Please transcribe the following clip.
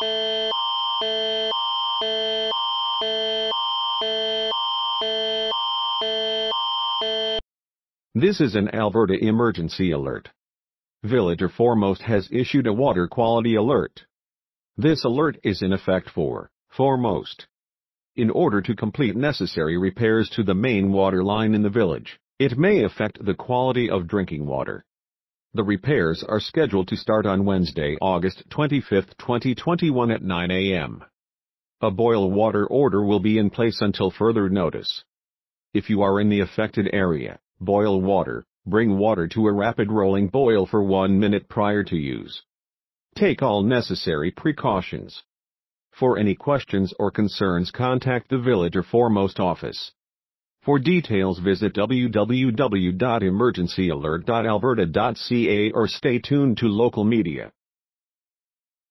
This is an Alberta emergency alert. Villager Foremost has issued a water quality alert. This alert is in effect for Foremost. In order to complete necessary repairs to the main water line in the village, it may affect the quality of drinking water. The repairs are scheduled to start on Wednesday, August 25, 2021 at 9 a.m. A boil water order will be in place until further notice. If you are in the affected area, boil water, bring water to a rapid rolling boil for one minute prior to use. Take all necessary precautions. For any questions or concerns contact the village or foremost office. For details visit www.emergencyalert.alberta.ca or stay tuned to local media.